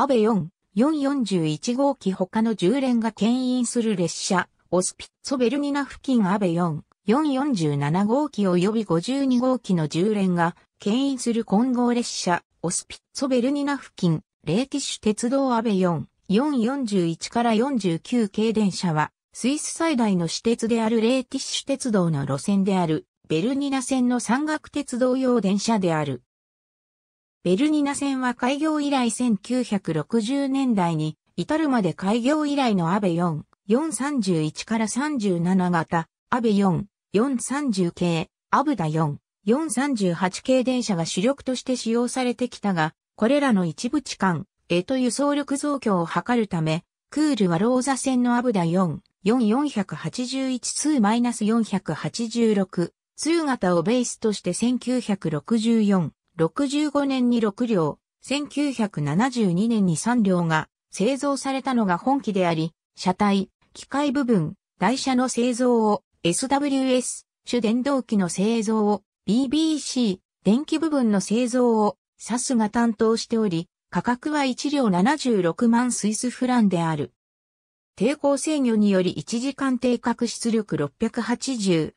安倍4、441号機他の10連が牽引する列車、オスピッツォベルニナ付近安倍4、447号機及び52号機の10連が牽引する混合列車、オスピッツォベルニナ付近、レーティッシュ鉄道安倍4、441から49系電車は、スイス最大の私鉄であるレーティッシュ鉄道の路線である、ベルニナ線の山岳鉄道用電車である。エルニナ線は開業以来1960年代に至るまで開業以来のアベ4、431から37型、アベ4、430系、アブダ4、438系電車が主力として使用されてきたが、これらの一部地間えと輸送力増強を図るため、クールはローザ線のアブダ4、4481 2 -486 2型をベースとして1964、65年に6両、1972年に3両が製造されたのが本機であり、車体、機械部分、台車の製造を SWS、主電動機の製造を BBC、電気部分の製造を SAS が担当しており、価格は1両76万スイスフランである。抵抗制御により1時間定格出力 680kW、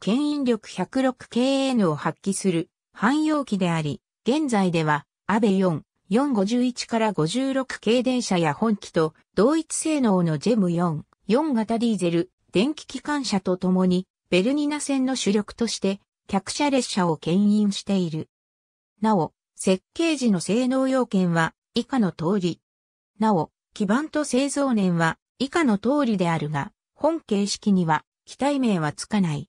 牽引力 106kN を発揮する汎用機であり、現在では、アベ4、451から56系電車や本機と同一性能のジェム4、4型ディーゼル、電気機関車とともに、ベルニナ線の主力として、客車列車を牽引している。なお、設計時の性能要件は以下の通り。なお、基板と製造年は以下の通りであるが、本形式には機体名はつかない。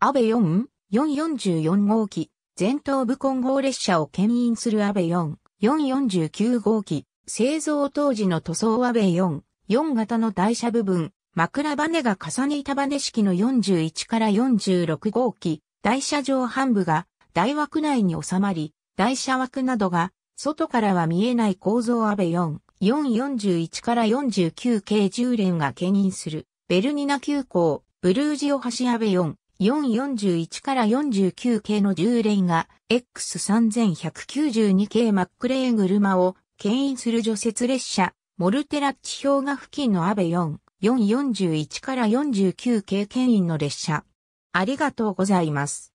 アベ4 444号機、前頭部混合列車を牽引する安倍4、449号機、製造当時の塗装安倍4、4型の台車部分、枕羽が重ね板羽式の41から46号機、台車上半部が台枠内に収まり、台車枠などが外からは見えない構造安倍4、441から49系10連が牽引する、ベルニナ急行、ブルージオ橋安倍4、441から49系の10連が X3192 系マックレーグルマを牽引する除雪列車、モルテラッチ氷河付近の安倍4、441から49系牽引の列車。ありがとうございます。